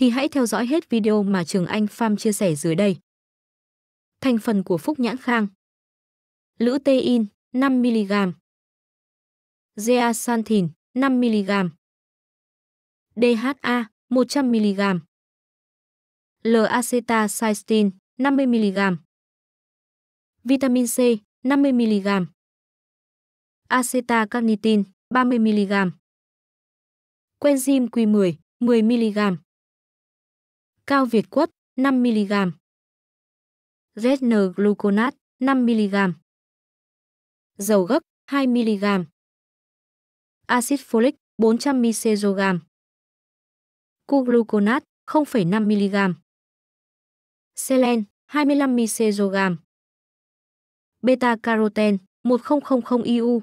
thì hãy theo dõi hết video mà Trường Anh pham chia sẻ dưới đây. Thành phần của Phúc Nhãn Khang Lữ tein 5mg Zeaxanthin 5mg DHA 100mg L-acetacystin 50mg Vitamin C 50mg Acetacarnitin 30mg Coenzyme Q10 10mg Cao Việt Quất 5mg ZN gluconat 5mg Dầu gấc 2mg Acid folic 400 mcg, Cu gluconat 0,5mg Selen 25 mcg, Beta caroten 1000 IU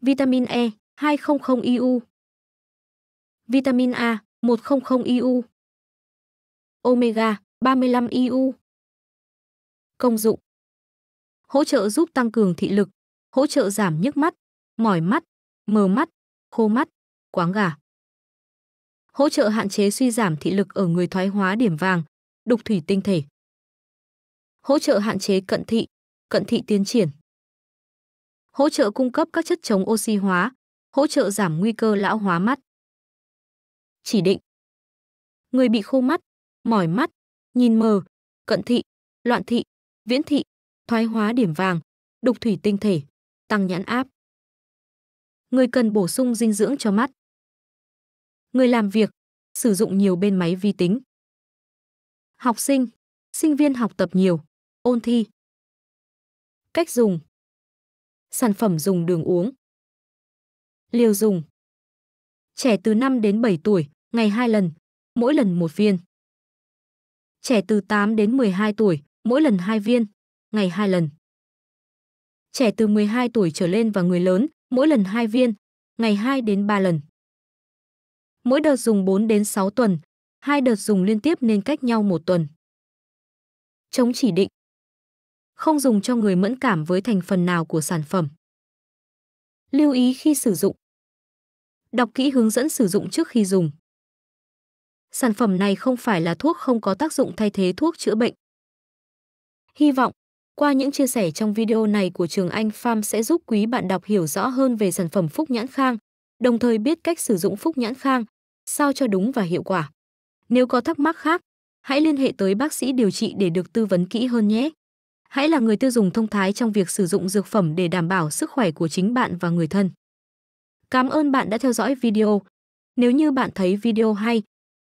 Vitamin E 200 IU Vitamin A 100 IU Omega 35 IU. Công dụng Hỗ trợ giúp tăng cường thị lực, hỗ trợ giảm nhức mắt, mỏi mắt, mờ mắt, khô mắt, quáng gà. Hỗ trợ hạn chế suy giảm thị lực ở người thoái hóa điểm vàng, đục thủy tinh thể. Hỗ trợ hạn chế cận thị, cận thị tiến triển. Hỗ trợ cung cấp các chất chống oxy hóa, hỗ trợ giảm nguy cơ lão hóa mắt. Chỉ định Người bị khô mắt, mỏi mắt, nhìn mờ, cận thị, loạn thị, viễn thị, thoái hóa điểm vàng, đục thủy tinh thể, tăng nhãn áp. Người cần bổ sung dinh dưỡng cho mắt. Người làm việc, sử dụng nhiều bên máy vi tính. Học sinh, sinh viên học tập nhiều, ôn thi. Cách dùng. Sản phẩm dùng đường uống. Liều dùng. Trẻ từ 5 đến 7 tuổi, ngày 2 lần, mỗi lần một viên. Trẻ từ 8 đến 12 tuổi, mỗi lần 2 viên, ngày 2 lần. Trẻ từ 12 tuổi trở lên và người lớn, mỗi lần 2 viên, ngày 2 đến 3 lần. Mỗi đợt dùng 4 đến 6 tuần, hai đợt dùng liên tiếp nên cách nhau một tuần. Chống chỉ định. Không dùng cho người mẫn cảm với thành phần nào của sản phẩm. Lưu ý khi sử dụng. Đọc kỹ hướng dẫn sử dụng trước khi dùng sản phẩm này không phải là thuốc không có tác dụng thay thế thuốc chữa bệnh. Hy vọng, qua những chia sẻ trong video này của Trường Anh Farm sẽ giúp quý bạn đọc hiểu rõ hơn về sản phẩm Phúc Nhãn Khang, đồng thời biết cách sử dụng Phúc Nhãn Khang, sao cho đúng và hiệu quả. Nếu có thắc mắc khác, hãy liên hệ tới bác sĩ điều trị để được tư vấn kỹ hơn nhé. Hãy là người tiêu dùng thông thái trong việc sử dụng dược phẩm để đảm bảo sức khỏe của chính bạn và người thân. Cảm ơn bạn đã theo dõi video. Nếu như bạn thấy video hay,